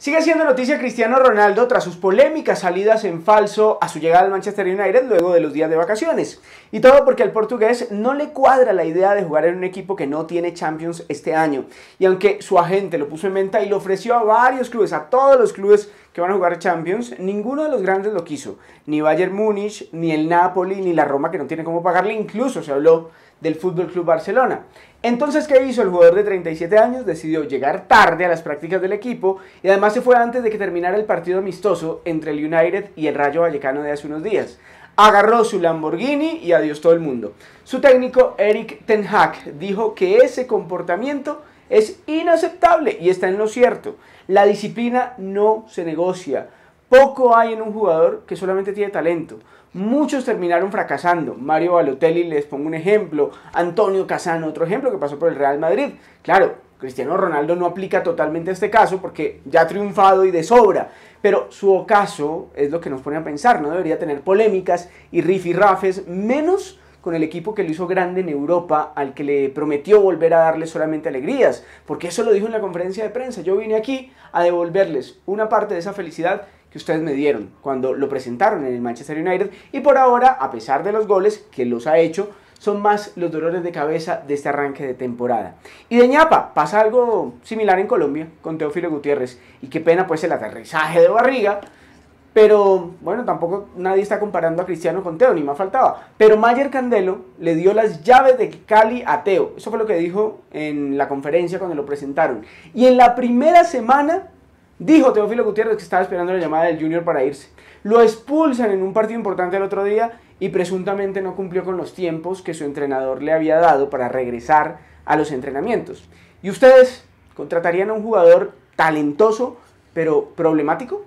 Sigue siendo noticia Cristiano Ronaldo tras sus polémicas salidas en falso a su llegada al Manchester United luego de los días de vacaciones. Y todo porque al portugués no le cuadra la idea de jugar en un equipo que no tiene Champions este año. Y aunque su agente lo puso en venta y lo ofreció a varios clubes, a todos los clubes que van a jugar Champions, ninguno de los grandes lo quiso. Ni Bayern Múnich, ni el Napoli, ni la Roma que no tiene cómo pagarle. Incluso se habló del Fútbol Club Barcelona. Entonces, ¿qué hizo? El jugador de 37 años decidió llegar tarde a las prácticas del equipo y además se fue antes de que terminara el partido amistoso entre el United y el Rayo Vallecano de hace unos días. Agarró su Lamborghini y adiós todo el mundo. Su técnico Eric Ten Hag dijo que ese comportamiento es inaceptable y está en lo cierto. La disciplina no se negocia. Poco hay en un jugador que solamente tiene talento. Muchos terminaron fracasando. Mario Balotelli les pongo un ejemplo. Antonio Casano otro ejemplo que pasó por el Real Madrid. Claro, Cristiano Ronaldo no aplica totalmente este caso porque ya ha triunfado y de sobra, pero su ocaso es lo que nos pone a pensar, no debería tener polémicas y rifirrafes, menos con el equipo que lo hizo grande en Europa, al que le prometió volver a darle solamente alegrías, porque eso lo dijo en la conferencia de prensa. Yo vine aquí a devolverles una parte de esa felicidad que ustedes me dieron cuando lo presentaron en el Manchester United y por ahora, a pesar de los goles que los ha hecho, son más los dolores de cabeza de este arranque de temporada. Y de ñapa, pasa algo similar en Colombia con Teófilo Gutiérrez y qué pena pues el aterrizaje de barriga pero bueno, tampoco nadie está comparando a Cristiano con Teo, ni más faltaba. Pero Mayer Candelo le dio las llaves de Cali a Teo. Eso fue lo que dijo en la conferencia cuando lo presentaron. Y en la primera semana dijo Teófilo Gutiérrez que estaba esperando la llamada del Junior para irse. Lo expulsan en un partido importante el otro día y presuntamente no cumplió con los tiempos que su entrenador le había dado para regresar a los entrenamientos. ¿Y ustedes contratarían a un jugador talentoso pero problemático?